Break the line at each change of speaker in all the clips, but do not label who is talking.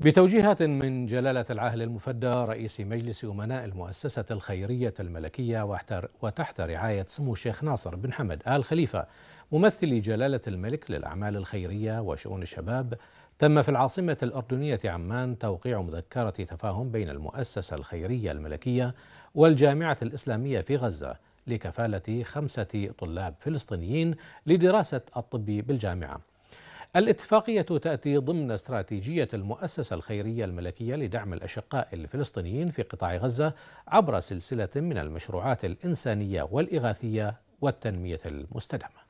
بتوجيهات من جلالة العهل المفدى رئيس مجلس أمناء المؤسسة الخيرية الملكية وتحت رعاية سمو الشيخ ناصر بن حمد آل خليفة ممثل جلالة الملك للأعمال الخيرية وشؤون الشباب تم في العاصمة الأردنية عمان توقيع مذكرة تفاهم بين المؤسسة الخيرية الملكية والجامعة الإسلامية في غزة لكفالة خمسة طلاب فلسطينيين لدراسة الطب بالجامعة الاتفاقية تأتي ضمن استراتيجية المؤسسة الخيرية الملكية لدعم الأشقاء الفلسطينيين في قطاع غزة عبر سلسلة من المشروعات الإنسانية
والإغاثية والتنمية المستدامة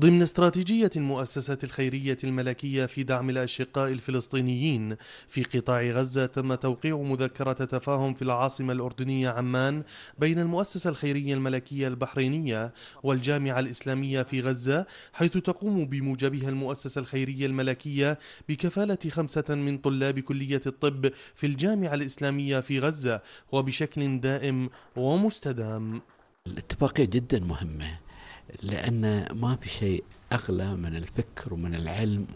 ضمن استراتيجية المؤسسة الخيرية الملكية في دعم الأشقاء الفلسطينيين في قطاع غزة تم توقيع مذكرة تفاهم في العاصمة الأردنية عمان بين المؤسسة الخيرية الملكية البحرينية والجامعة الإسلامية في غزة حيث تقوم بموجبها المؤسسة الخيرية الملكية بكفالة خمسة من طلاب كلية الطب في الجامعة الإسلامية في غزة وبشكل دائم ومستدام
الاتفاقية جدا مهمة لأن ما في شيء أغلى من الفكر ومن العلم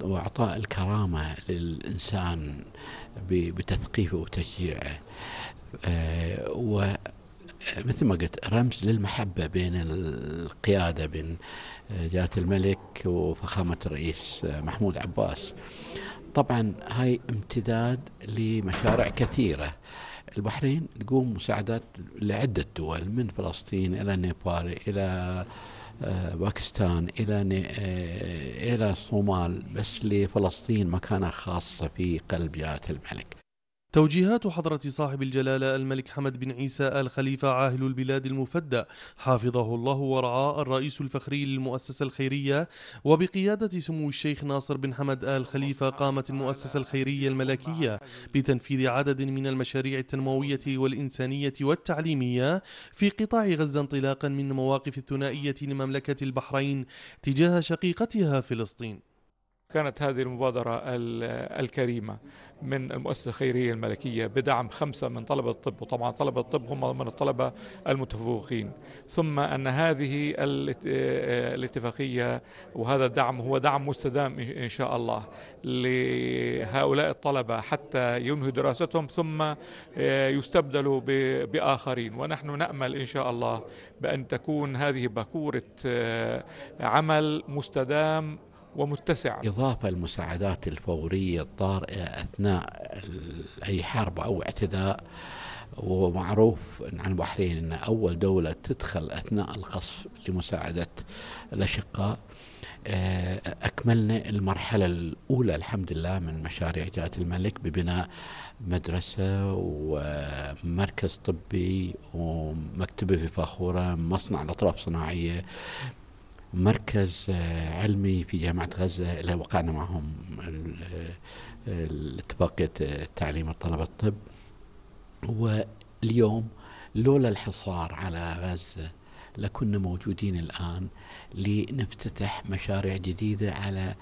وإعطاء الكرامة للإنسان بتثقيفه وتشجيعه آه، ومثل ما قلت رمز للمحبة بين القيادة بين جلالة الملك وفخامة الرئيس آه، محمود عباس طبعا هاي امتداد لمشاريع كثيرة البحرين تقوم مساعدات لعدة دول من فلسطين إلى نيبال إلى آه، باكستان إلى آه، إلى الصومال بس لفلسطين مكانة خاصة في قلب جلاله الملك
توجيهات حضرة صاحب الجلالة الملك حمد بن عيسى آل خليفة عاهل البلاد المفدى حافظه الله ورعاه الرئيس الفخري للمؤسسة الخيرية وبقيادة سمو الشيخ ناصر بن حمد آل خليفة قامت المؤسسة الخيرية الملكية بتنفيذ عدد من المشاريع التنموية والإنسانية والتعليمية في قطاع غزة انطلاقا من مواقف الثنائية لمملكة البحرين تجاه شقيقتها فلسطين كانت هذه المبادرة الكريمة
من المؤسسة الخيرية الملكية بدعم خمسة من طلبة الطب وطبعا طلبة الطب هم من الطلبة المتفوقين ثم أن هذه الاتفاقية وهذا الدعم هو دعم مستدام إن شاء الله لهؤلاء الطلبة حتى ينهوا دراستهم ثم آه، يستبدلوا بآخرين ونحن نأمل إن شاء الله بأن تكون هذه باكورة آه، عمل مستدام ومتسعة
إضافة المساعدات الفورية الطارئة أثناء أي حرب أو اعتداء ومعروف عن البحرين أن أول دولة تدخل أثناء القصف لمساعدة الأشقاء آه، أكملنا المرحلة الأولى الحمد لله من مشاريع جهة الملك ببناء مدرسة ومركز طبي ومكتبة في فاخورة مصنع الأطراف صناعية مركز آه، علمي في جامعة غزة اللي وقعنا معهم آه، اتفاقية آه، تعليم طلبة الطب واليوم لولا الحصار على غزة لكنا موجودين الآن لنفتتح مشاريع جديدة على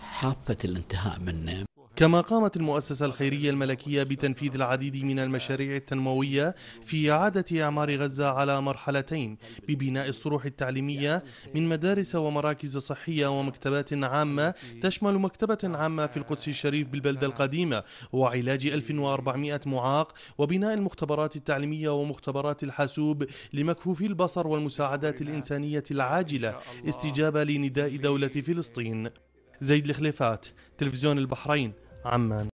حافة الانتهاء من
كما قامت المؤسسة الخيرية الملكية بتنفيذ العديد من المشاريع التنموية في إعادة إعمار غزة على مرحلتين ببناء الصروح التعليمية من مدارس ومراكز صحية ومكتبات عامة تشمل مكتبة عامة في القدس الشريف بالبلدة القديمة وعلاج 1400 معاق وبناء المختبرات التعليمية ومختبرات الحاسوب لمكفوفي البصر والمساعدات الإنسانية العاجلة استجابة لنداء دولة فلسطين زيد الخليفات تلفزيون البحرين عمان